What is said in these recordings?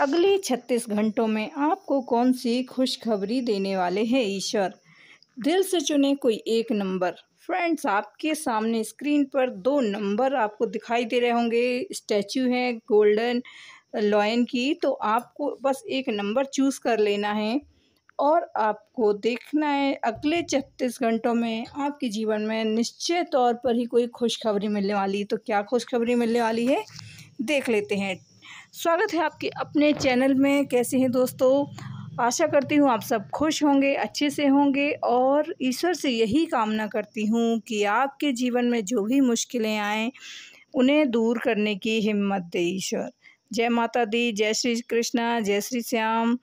अगले 36 घंटों में आपको कौन सी खुशखबरी देने वाले हैं ईश्वर दिल से चुने कोई एक नंबर फ्रेंड्स आपके सामने स्क्रीन पर दो नंबर आपको दिखाई दे रहे होंगे स्टैचू है गोल्डन लॉयन की तो आपको बस एक नंबर चूज़ कर लेना है और आपको देखना है अगले छत्तीस घंटों में आपके जीवन में निश्चय तौर पर ही कोई खुशखबरी मिलने वाली तो क्या खुशखबरी मिलने वाली है देख लेते हैं स्वागत है आपके अपने चैनल में कैसे हैं दोस्तों आशा करती हूँ आप सब खुश होंगे अच्छे से होंगे और ईश्वर से यही कामना करती हूँ कि आपके जीवन में जो भी मुश्किलें आएँ उन्हें दूर करने की हिम्मत दे ईश्वर जय माता दी जय श्री कृष्णा जय श्री श्याम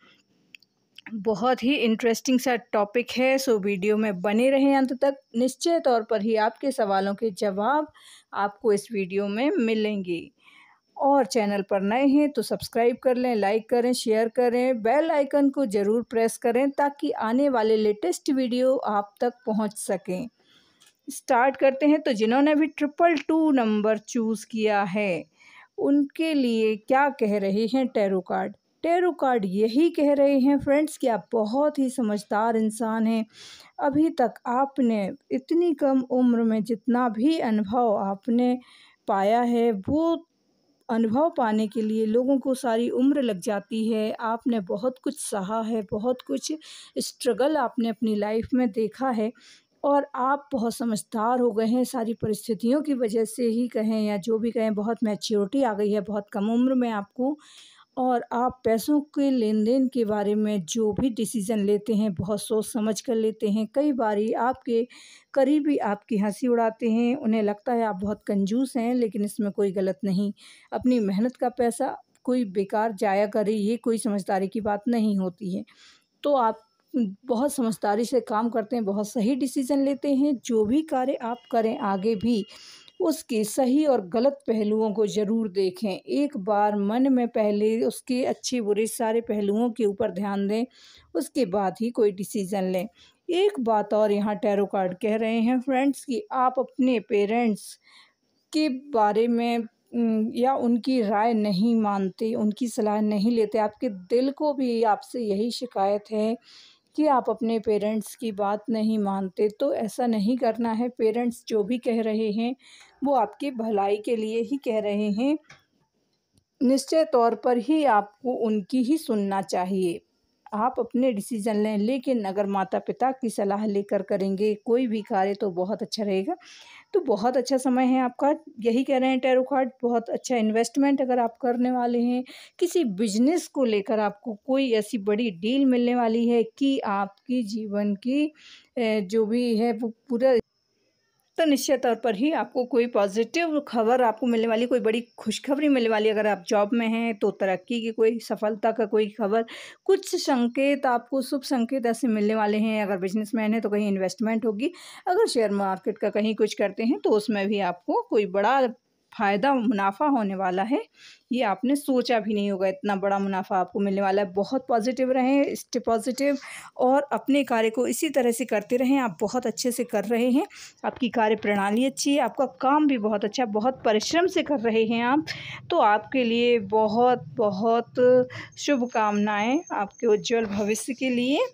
बहुत ही इंटरेस्टिंग सा टॉपिक है सो वीडियो में बने रहें अंत तक निश्चय तौर पर ही आपके सवालों के जवाब आपको इस वीडियो में मिलेंगे और चैनल पर नए हैं तो सब्सक्राइब कर लें लाइक करें शेयर करें बेल आइकन को ज़रूर प्रेस करें ताकि आने वाले लेटेस्ट वीडियो आप तक पहुंच सकें स्टार्ट करते हैं तो जिन्होंने भी ट्रिपल टू नंबर चूज़ किया है उनके लिए क्या कह रहे हैं टेरो कार्ड टेरो कार्ड यही कह रहे हैं फ्रेंड्स कि आप बहुत ही समझदार इंसान हैं अभी तक आपने इतनी कम उम्र में जितना भी अनुभव आपने पाया है वो अनुभव पाने के लिए लोगों को सारी उम्र लग जाती है आपने बहुत कुछ सहा है बहुत कुछ स्ट्रगल आपने अपनी लाइफ में देखा है और आप बहुत समझदार हो गए हैं सारी परिस्थितियों की वजह से ही कहें या जो भी कहें बहुत मैच्योरिटी आ गई है बहुत कम उम्र में आपको और आप पैसों के लेन देन के बारे में जो भी डिसीज़न लेते हैं बहुत सोच समझ कर लेते हैं कई बारी आपके करीबी आपकी हँसी उड़ाते हैं उन्हें लगता है आप बहुत कंजूस हैं लेकिन इसमें कोई गलत नहीं अपनी मेहनत का पैसा कोई बेकार जाया करे ये कोई समझदारी की बात नहीं होती है तो आप बहुत समझदारी से काम करते हैं बहुत सही डिसीज़न लेते हैं जो भी कार्य आप करें आगे भी उसके सही और गलत पहलुओं को ज़रूर देखें एक बार मन में पहले उसके अच्छे बुरे सारे पहलुओं के ऊपर ध्यान दें उसके बाद ही कोई डिसीज़न लें एक बात और यहाँ टैरो कार्ड कह रहे हैं फ्रेंड्स कि आप अपने पेरेंट्स के बारे में या उनकी राय नहीं मानते उनकी सलाह नहीं लेते आपके दिल को भी आपसे यही शिकायत है कि आप अपने पेरेंट्स की बात नहीं मानते तो ऐसा नहीं करना है पेरेंट्स जो भी कह रहे हैं वो आपकी भलाई के लिए ही कह रहे हैं निश्चय तौर पर ही आपको उनकी ही सुनना चाहिए आप अपने डिसीजन लें लेकिन अगर माता पिता की सलाह लेकर करेंगे कोई भी कार्य तो बहुत अच्छा रहेगा तो बहुत अच्छा समय है आपका यही कह रहे हैं टैरो कार्ड बहुत अच्छा इन्वेस्टमेंट अगर आप करने वाले हैं किसी बिजनेस को लेकर आपको कोई ऐसी बड़ी डील मिलने वाली है कि आपकी जीवन की जो भी है वो पूरा तो निश्चित तौर पर ही आपको कोई पॉजिटिव खबर आपको मिलने वाली कोई बड़ी खुशखबरी मिलने वाली अगर आप जॉब में हैं तो तरक्की की कोई सफलता का कोई खबर कुछ संकेत आपको शुभ संकेत ऐसे मिलने वाले हैं अगर बिजनेसमैन है तो कहीं इन्वेस्टमेंट होगी अगर शेयर मार्केट का कहीं कुछ करते हैं तो उसमें भी आपको कोई बड़ा फ़ायदा मुनाफा होने वाला है ये आपने सोचा भी नहीं होगा इतना बड़ा मुनाफा आपको मिलने वाला है बहुत पॉजिटिव रहें स्टे पॉजिटिव और अपने कार्य को इसी तरह से करते रहें आप बहुत अच्छे से कर रहे हैं आपकी कार्य प्रणाली अच्छी है आपका काम भी बहुत अच्छा बहुत परिश्रम से कर रहे हैं आप तो आपके लिए बहुत बहुत शुभकामनाएँ आपके उज्ज्वल भविष्य के लिए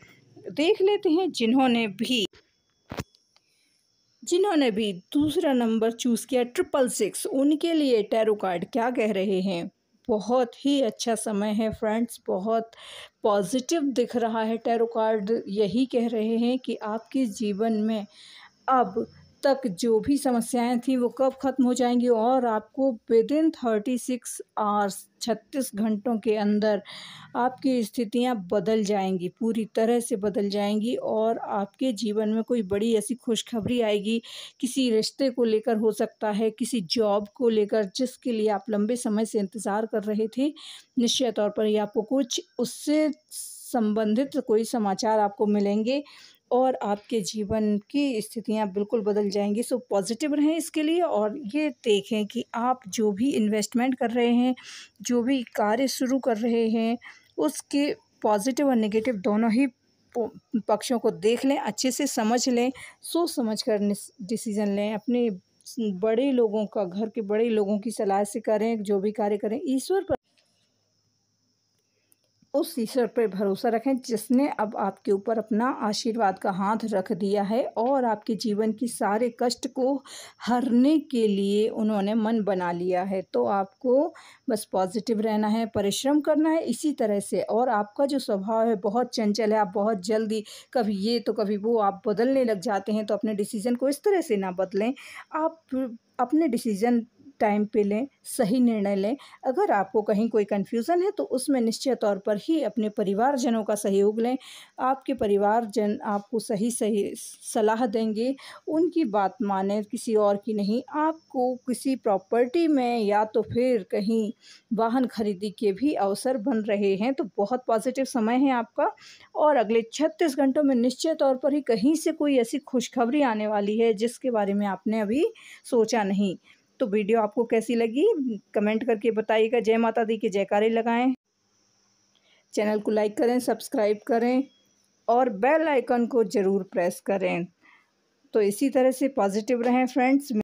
देख लेते हैं जिन्होंने भी जिन्होंने भी दूसरा नंबर चूज़ किया ट्रिपल सिक्स उनके लिए टैरो कार्ड क्या कह रहे हैं बहुत ही अच्छा समय है फ्रेंड्स बहुत पॉजिटिव दिख रहा है टैरो कार्ड यही कह रहे हैं कि आपके जीवन में अब तक जो भी समस्याएं थी वो कब ख़त्म हो जाएंगी और आपको within thirty six hours छत्तीस घंटों के अंदर आपकी स्थितियां बदल जाएंगी पूरी तरह से बदल जाएंगी और आपके जीवन में कोई बड़ी ऐसी खुशखबरी आएगी किसी रिश्ते को लेकर हो सकता है किसी जॉब को लेकर जिसके लिए आप लंबे समय से इंतज़ार कर रहे थे निश्चय तौर पर ये आपको कुछ उससे संबंधित कोई समाचार आपको मिलेंगे और आपके जीवन की स्थितियां बिल्कुल बदल जाएंगी सो पॉजिटिव रहें इसके लिए और ये देखें कि आप जो भी इन्वेस्टमेंट कर रहे हैं जो भी कार्य शुरू कर रहे हैं उसके पॉजिटिव और नेगेटिव दोनों ही पक्षों को देख लें अच्छे से समझ लें सोच समझ कर डिसीज़न लें अपने बड़े लोगों का घर के बड़े लोगों की सलाह से करें जो भी कार्य करें ईश्वर पर उस ईश्वर पर भरोसा रखें जिसने अब आपके ऊपर अपना आशीर्वाद का हाथ रख दिया है और आपके जीवन की सारे कष्ट को हरने के लिए उन्होंने मन बना लिया है तो आपको बस पॉजिटिव रहना है परिश्रम करना है इसी तरह से और आपका जो स्वभाव है बहुत चंचल है आप बहुत जल्दी कभी ये तो कभी वो आप बदलने लग जाते हैं तो अपने डिसीज़न को इस तरह से ना बदलें आप अपने डिसीज़न टाइम पे लें सही निर्णय लें अगर आपको कहीं कोई कन्फ्यूज़न है तो उसमें निश्चय तौर पर ही अपने परिवारजनों का सहयोग लें आपके परिवारजन आपको सही सही सलाह देंगे उनकी बात माने किसी और की नहीं आपको किसी प्रॉपर्टी में या तो फिर कहीं वाहन खरीदी के भी अवसर बन रहे हैं तो बहुत पॉजिटिव समय है आपका और अगले छत्तीस घंटों में निश्चय तौर पर ही कहीं से कोई ऐसी खुशखबरी आने वाली है जिसके बारे में आपने अभी सोचा नहीं तो वीडियो आपको कैसी लगी कमेंट करके बताइएगा जय माता दी के जयकारे लगाएं चैनल को लाइक करें सब्सक्राइब करें और बेल आइकन को ज़रूर प्रेस करें तो इसी तरह से पॉजिटिव रहें फ्रेंड्स